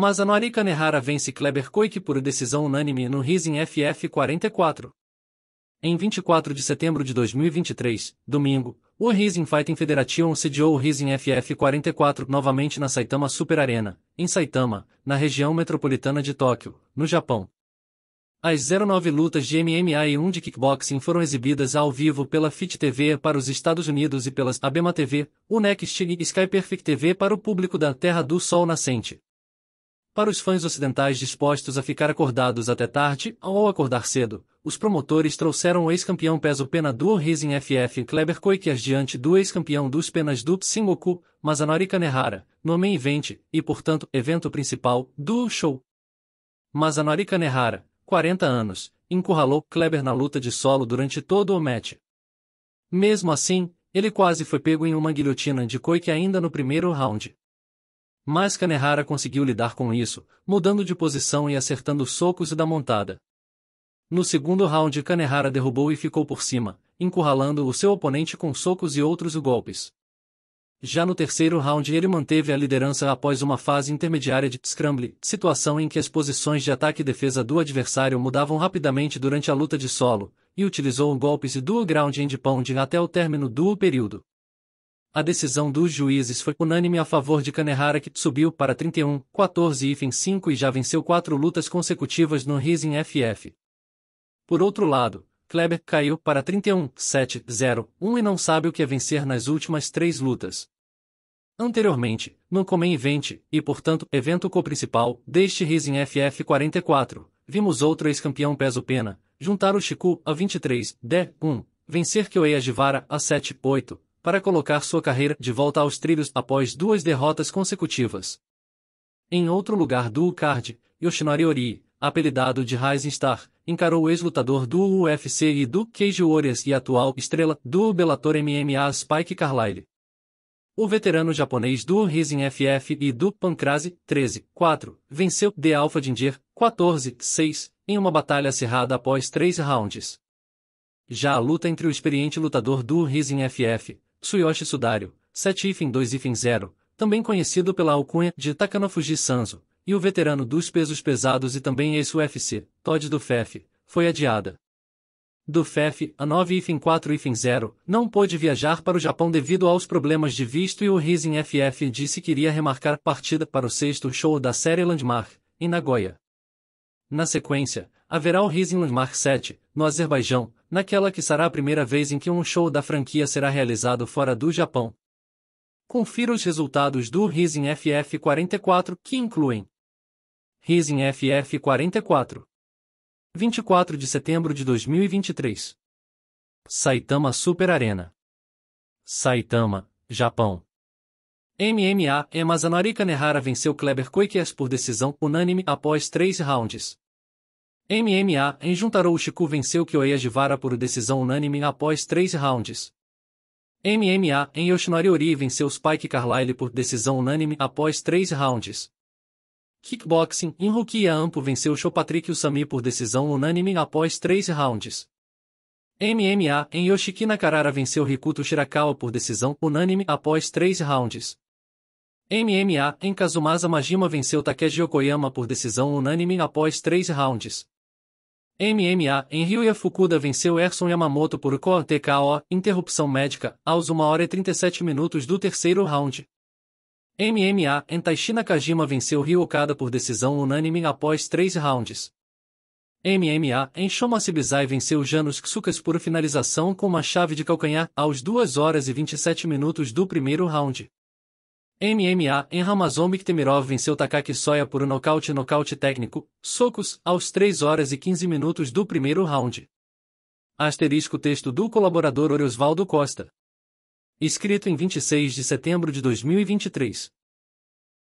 mas Noari Kanehara vence Kleber Koik por decisão unânime no Rising FF 44. Em 24 de setembro de 2023, domingo, o Rising Fighting Federation sediou o Rising FF 44 novamente na Saitama Super Arena, em Saitama, na região metropolitana de Tóquio, no Japão. As 09 lutas de MMA e 1 de kickboxing foram exibidas ao vivo pela FIT TV para os Estados Unidos e pelas Abema TV, Unext e Sky Perfect TV para o público da Terra do Sol Nascente. Para os fãs ocidentais dispostos a ficar acordados até tarde ou acordar cedo, os promotores trouxeram o ex-campeão peso-pena do Rising FF Kleber Koikias diante do ex-campeão dos penas do Tsingoku, Masanori Kanehara, no main event, e portanto, evento principal, do show. Masanori Kanehara, 40 anos, encurralou Kleber na luta de solo durante todo o match. Mesmo assim, ele quase foi pego em uma guilhotina de Koi ainda no primeiro round. Mas Kanehara conseguiu lidar com isso, mudando de posição e acertando socos e da montada. No segundo round Kanehara derrubou e ficou por cima, encurralando o seu oponente com socos e outros golpes. Já no terceiro round ele manteve a liderança após uma fase intermediária de scramble, situação em que as posições de ataque e defesa do adversário mudavam rapidamente durante a luta de solo, e utilizou golpes e dual ground and pound até o término do período. A decisão dos juízes foi unânime a favor de Kanehara que subiu para 31, 14 e 5 e já venceu quatro lutas consecutivas no Rising FF. Por outro lado, Kleber caiu para 31, 7, 0, 1 e não sabe o que é vencer nas últimas três lutas. Anteriormente, no Comen Event, e portanto, evento co-principal, deste Rising FF 44, vimos outro ex-campeão peso-pena, juntar o Chiku a 23, D, 1, vencer Kyoei Ajivara a 7, 8, para colocar sua carreira de volta aos trilhos após duas derrotas consecutivas. Em outro lugar do card, Yoshinori Ori, apelidado de Rising Star, encarou o ex-lutador do UFC e do Cage Warriors e atual estrela do Bellator MMA Spike Carlyle. O veterano japonês do Rising FF e do Pancrase 13-4 venceu The Alpha Dindir 14-6 em uma batalha acirrada após três rounds. Já a luta entre o experiente lutador do Rising FF, Tsuyoshi Sudário, 7-2-0, também conhecido pela alcunha de Takanofuji Sanzo, e o veterano dos pesos pesados e também ex-UFC, Todd do foi adiada. Do FEF a 9-4-0 não pôde viajar para o Japão devido aos problemas de visto e o Rising FF disse que iria remarcar a partida para o sexto show da série Landmark, em Nagoya. Na sequência, haverá o Rising Landmark 7, no Azerbaijão, naquela que será a primeira vez em que um show da franquia será realizado fora do Japão. Confira os resultados do Rising FF44, que incluem Rising FF44 24 de setembro de 2023 Saitama Super Arena Saitama, Japão MMA Emazanori Kanehara venceu Kleber Koikeas por decisão unânime após três rounds. MMA em Juntarouchiku venceu Kyoyajivara por decisão unânime após três rounds. MMA em Yoshinori Ori venceu Spike Carlyle por decisão unânime após três rounds. Kickboxing em Rukia Ampo venceu Shopatrick Usami por decisão unânime após três rounds. MMA em Yoshiki Nakarara venceu Rikuto Shirakawa por decisão unânime após três rounds. MMA em Kazumasa Majima venceu Takeji Okoyama por decisão unânime após três rounds. MMA em Enryu Fukuda venceu Erson Yamamoto por KO TKO, interrupção médica, aos 1 hora e 37 minutos do terceiro round. MMA em Taishina Kajima venceu Ryu Okada por decisão unânime após três rounds. MMA em Shoma Sibizai venceu Janus Ksukas por finalização com uma chave de calcanhar aos 2 horas e 27 minutos do primeiro round. MMA em Enramazon Miktemirov venceu Takaki Soya por um nocaute nocaute técnico, socos, aos 3 horas e 15 minutos do primeiro round. Asterisco texto do colaborador Oriosvaldo Costa. Escrito em 26 de setembro de 2023.